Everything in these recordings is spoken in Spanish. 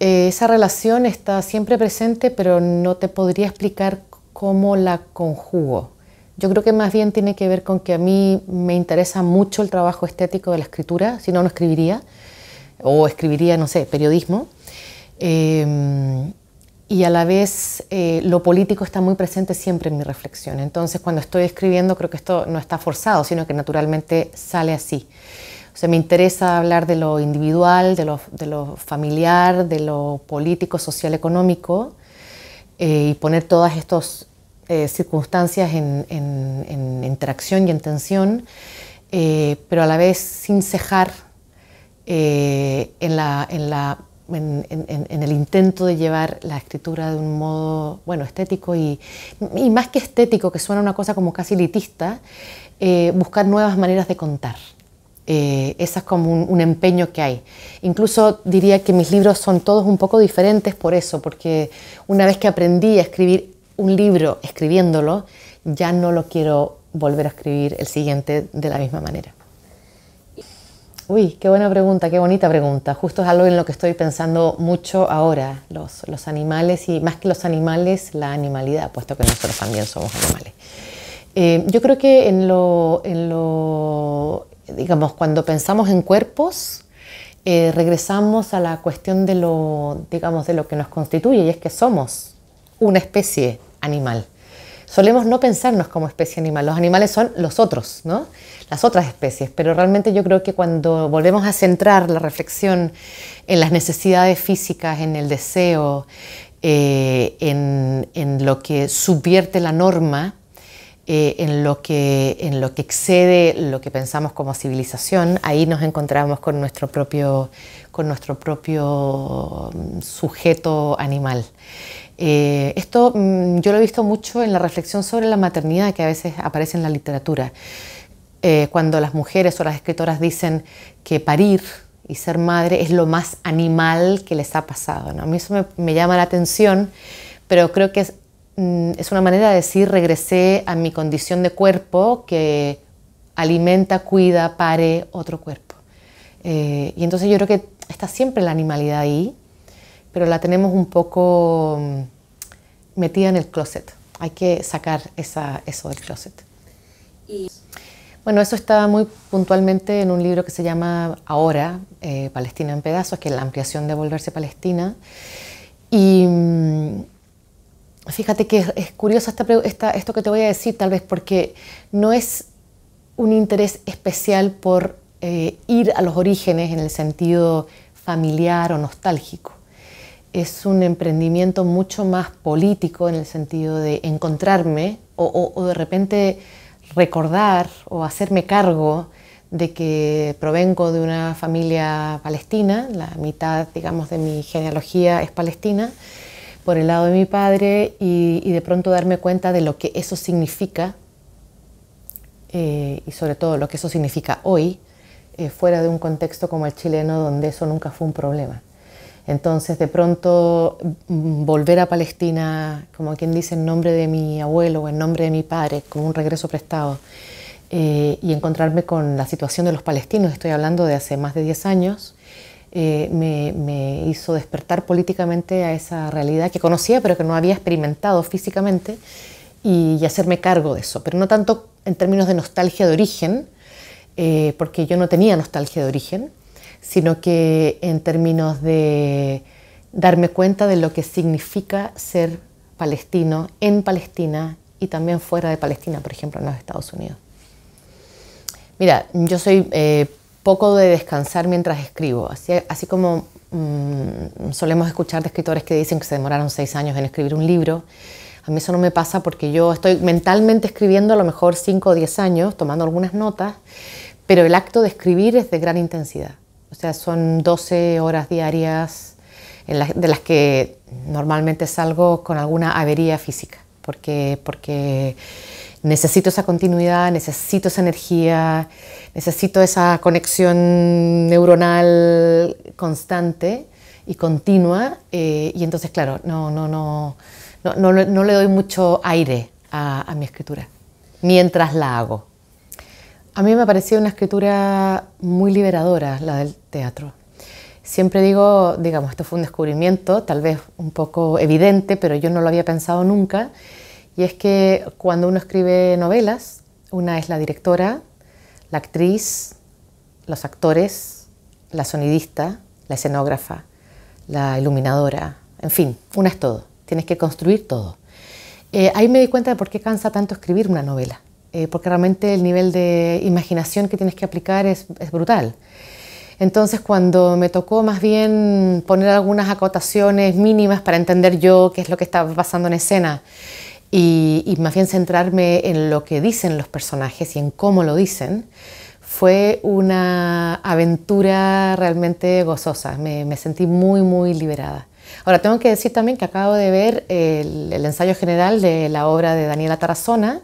Eh, esa relación está siempre presente, pero no te podría explicar cómo la conjugo. Yo creo que más bien tiene que ver con que a mí me interesa mucho el trabajo estético de la escritura, si no, no escribiría, o escribiría, no sé, periodismo. Em, y a la vez eh, lo político está muy presente siempre en mi reflexión. Entonces, cuando estoy escribiendo, creo que esto no está forzado, sino que naturalmente sale así. O me interesa hablar de lo individual, de lo, familiar, de lo político, social, económico, eh, y poner todas estas eh, circunstancias en, interacción y en tensión, eh, pero a la vez sin cejar en, el intento de llevar la escritura de un modo, bueno, estético y, y más que estético, que suena una cosa como casi elitista, buscar nuevas maneras de contar. Eh, ese es como un, empeño que hay. Incluso diría que mis libros son todos un poco diferentes por eso, porque una vez que aprendí a escribir un libro escribiéndolo, ya no lo quiero volver a escribir el siguiente de la misma manera. Uy, qué buena pregunta, qué bonita pregunta. Justo es algo en lo que estoy pensando mucho ahora, los, los animales y más que los animales, la animalidad, puesto que nosotros también somos animales. Eh, yo creo que en en lo digamos, cuando pensamos en cuerpos, eh, regresamos a la cuestión de lo, digamos, de lo que nos constituye, y es que somos una especie animal. Solemos no pensarnos como especie animal, los animales son los otros, ¿no? las otras especies, pero realmente yo creo que cuando volvemos a centrar la reflexión en las necesidades físicas, en el deseo, eh, en, en lo que subvierte la norma, eh, en, lo que, en lo que excede lo que pensamos como civilización, ahí nos encontramos con nuestro propio, con nuestro propio mm, sujeto animal. Eh, esto mm, yo lo he visto mucho en la reflexión sobre la maternidad que a veces aparece en la literatura. Eh, cuando las mujeres o las escritoras dicen que parir y ser madre es lo más animal que les ha pasado. ¿no? A mí eso me, me llama la atención, pero creo que es Mm, es una manera de decir regresé a mi condición de cuerpo que alimenta, cuida, pare otro cuerpo. Eh, y entonces yo creo que está siempre la animalidad ahí, pero la tenemos un poco mm, metida en el closet. Hay que sacar esa, eso del closet. Y... Bueno, eso está muy puntualmente en un libro que se llama Ahora, eh, Palestina en pedazos, que es la ampliación de Volverse Palestina. Y mm, Fíjate que es, curioso esto que te voy a decir, tal vez porque no es un interés especial por eh, ir a los orígenes en el sentido familiar o nostálgico. Es un emprendimiento mucho más político en el sentido de encontrarme o de repente recordar o hacerme cargo de que provengo de una familia palestina, la mitad, digamos, de mi genealogía es palestina, por el lado de mi padre y, de pronto darme cuenta de lo que eso significa eh, y sobre todo lo que eso significa hoy, eh, fuera de un contexto como el chileno donde eso nunca fue un problema. Entonces de pronto mm, volver a Palestina, como quien dice, en nombre de mi abuelo o en nombre de mi padre, con un regreso prestado, eh, y encontrarme con la situación de los palestinos, estoy hablando de hace más de 10 años, eh, me, hizo despertar políticamente a esa realidad que conocía pero que no había experimentado físicamente y, hacerme cargo de eso, pero no tanto en términos de nostalgia de origen, eh, porque yo no tenía nostalgia de origen, sino que en términos de darme cuenta de lo que significa ser palestino en Palestina y también fuera de Palestina, por ejemplo, en los Estados Unidos. Mira, yo soy eh, poco de descansar mientras escribo, así, así como mm, solemos escuchar de escritores que dicen que se demoraron seis años en escribir un libro. A mí eso no me pasa porque yo estoy mentalmente escribiendo a lo mejor cinco o diez años, tomando algunas notas, pero el acto de escribir es de gran intensidad. O sea, son doce horas diarias de las que normalmente salgo con alguna avería física, porque, porque necesito esa continuidad, necesito esa energía, necesito esa conexión neuronal constante y continua. Eh, y entonces, claro, no, no, no, no, le doy mucho aire a, mi escritura, mientras la hago. A mí me parecía una escritura muy liberadora, la del teatro. Siempre digo, digamos, esto fue un descubrimiento, tal vez un poco evidente, pero yo no lo había pensado nunca y es que cuando uno escribe novelas, una es la directora, la actriz, los actores, la sonidista, la escenógrafa, la iluminadora, en fin, una es todo. Tienes que construir todo. Eh, ahí me di cuenta de por qué cansa tanto escribir una novela, eh, porque realmente el nivel de imaginación que tienes que aplicar es, brutal. Entonces, cuando me tocó más bien poner algunas acotaciones mínimas para entender yo qué es lo que está pasando en escena, y, más bien centrarme en lo que dicen los personajes y en cómo lo dicen, fue una aventura realmente gozosa. Me, sentí muy, muy liberada. Ahora, tengo que decir también que acabo de ver el, ensayo general de la obra de Daniela Tarazona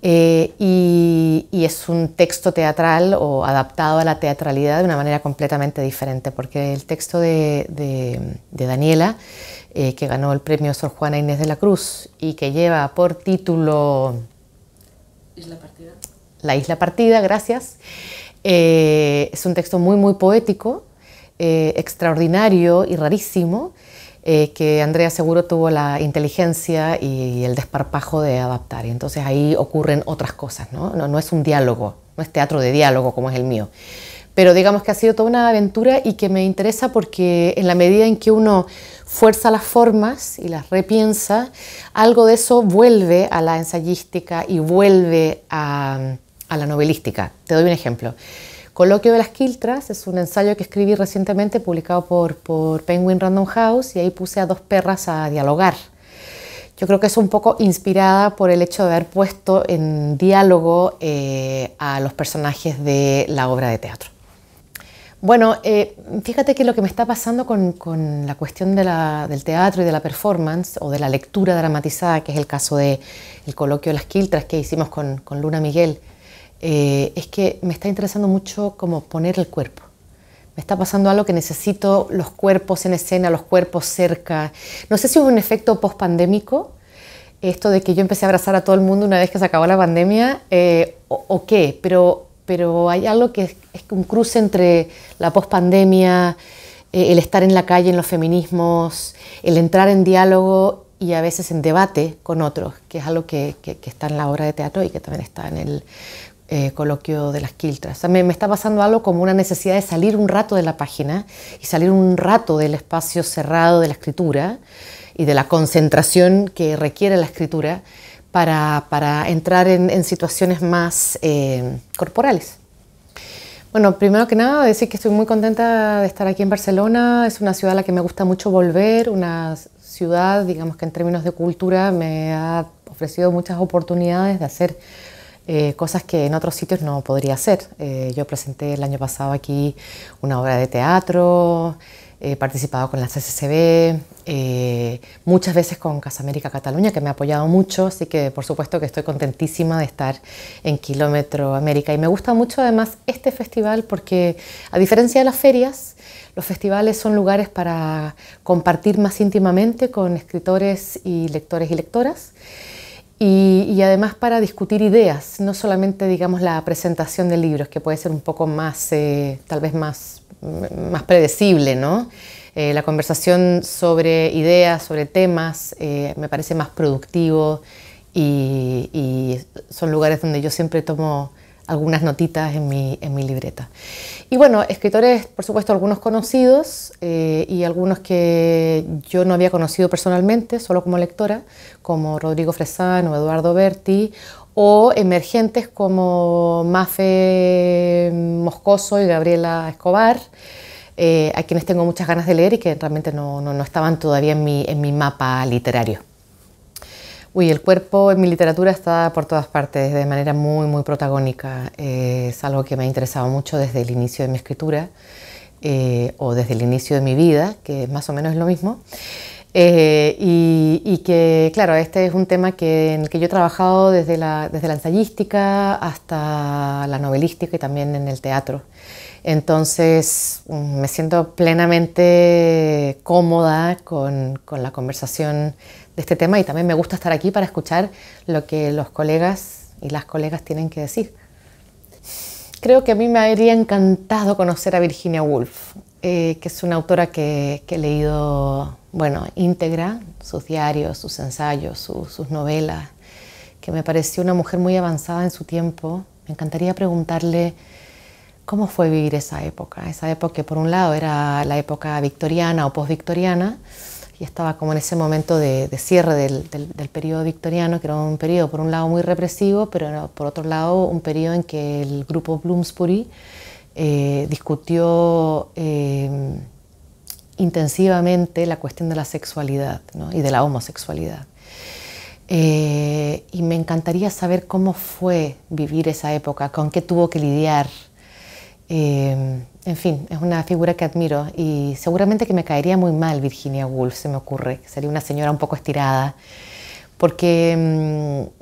eh, y, es un texto teatral o adaptado a la teatralidad de una manera completamente diferente, porque el texto de Daniela eh, que ganó el premio Sor Juana Inés de la Cruz y que lleva por título... La Isla Partida, gracias. Eh, es un texto muy, muy poético, eh, extraordinario y rarísimo, que Andrea seguro tuvo la inteligencia y el desparpajo de adaptar. Y entonces ahí ocurren otras cosas, No, no es un diálogo, no es teatro de diálogo como es el mío pero digamos que ha sido toda una aventura y que me interesa porque en la medida en que uno fuerza las formas y las repiensa, algo de eso vuelve a la ensayística y vuelve a, la novelística. Te doy un ejemplo. Coloquio de las Quiltras es un ensayo que escribí recientemente, publicado por, por Penguin Random House, y ahí puse a dos perras a dialogar. Yo creo que es un poco inspirada por el hecho de haber puesto en diálogo eh, a los personajes de la obra de teatro. Bueno, eh, fíjate que lo que me está pasando con, la cuestión del teatro y de la performance o de la lectura dramatizada, que es el caso del el coloquio las quiltras que hicimos con, Luna Miguel, eh, es que me está interesando mucho como poner el cuerpo. Me está pasando algo que necesito los cuerpos en escena, los cuerpos cerca. No sé si es un efecto post-pandémico, esto de que yo empecé a abrazar a todo el mundo una vez que se acabó la pandemia, eh, o qué, pero pero hay algo que es, un cruce entre la pospandemia, eh, el estar en la calle en los feminismos, el entrar en diálogo y a veces en debate con otros, que es algo que, está en la obra de teatro y que también está en el eh, coloquio de las quiltras. O me, está pasando algo como una necesidad de salir un rato de la página y salir un rato del espacio cerrado de la escritura y de la concentración que requiere la escritura para, entrar en, situaciones más eh, corporales. Bueno, primero que nada, decir que estoy muy contenta de estar aquí en Barcelona. Es una ciudad a la que me gusta mucho volver, una ciudad, digamos que en términos de cultura, me ha ofrecido muchas oportunidades de hacer eh, cosas que en otros sitios no podría hacer. Eh, yo presenté el año pasado aquí una obra de teatro, he participado con la CCCB, eh, muchas veces con Casa América Cataluña, que me ha apoyado mucho, así que por supuesto que estoy contentísima de estar en Kilómetro América. Y me gusta mucho además este festival porque, a diferencia de las ferias, los festivales son lugares para compartir más íntimamente con escritores y lectores y lectoras. Y, además para discutir ideas, no solamente digamos la presentación de libros, que puede ser un poco más, eh, tal vez más más predecible, ¿no? Eh, la conversación sobre ideas, sobre temas, eh, me parece más productivo y, son lugares donde yo siempre tomo algunas notitas en mi, libreta. Y bueno, escritores, por supuesto, algunos conocidos eh, y algunos que yo no había conocido personalmente, solo como lectora, como Rodrigo Fresán o Eduardo Berti o emergentes como Mafe mm, Moscoso y Gabriela Escobar, eh, a quienes tengo muchas ganas de leer y que realmente no, estaban todavía en mi, mapa literario. Uy, el cuerpo en mi literatura está por todas partes de manera muy, muy protagónica. Eh, es algo que me ha interesado mucho desde el inicio de mi escritura eh, o desde el inicio de mi vida, que más o menos es lo mismo. Eh, y, que, claro, este es un tema que, en el que yo he trabajado desde la, desde la ensayística hasta la novelística y también en el teatro. Entonces mm, me siento plenamente cómoda con, con la conversación de este tema y también me gusta estar aquí para escuchar lo que los colegas y las colegas tienen que decir. Creo que a mí me habría encantado conocer a Virginia Woolf. Eh, que es una autora que, he leído, bueno, íntegra, sus diarios, sus ensayos, sus novelas, que me pareció una mujer muy avanzada en su tiempo. Me encantaría preguntarle cómo fue vivir esa época, esa época que por un lado era la época victoriana o victoriana y estaba como en ese momento de, cierre del, del, del, periodo victoriano, que era un periodo por un lado muy represivo, pero por otro lado un periodo en que el grupo Bloomsbury eh, discutió eh, intensivamente la cuestión de la sexualidad y de la homosexualidad. Eh, y me encantaría saber cómo fue vivir esa época, con qué tuvo que lidiar. en fin, es una figura que admiro y seguramente que me caería muy mal Virginia Woolf, se me ocurre. Sería una señora un poco estirada, porque mm,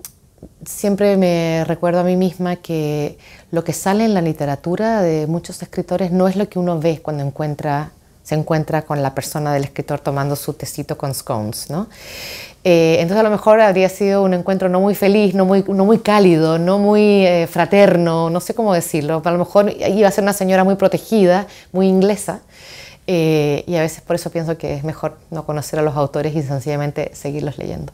siempre me recuerdo a mí misma que lo que sale en la literatura de muchos escritores no es lo que uno ve cuando se encuentra con la persona del escritor tomando su tecito con scones, ¿no? Eh, entonces a lo mejor habría sido un encuentro no muy feliz, no muy, cálido, no muy eh, fraterno, no sé cómo decirlo. A lo mejor iba a ser una señora muy protegida, muy inglesa. Eh, y a veces por eso pienso que es mejor no conocer a los autores y sencillamente seguirlos leyendo.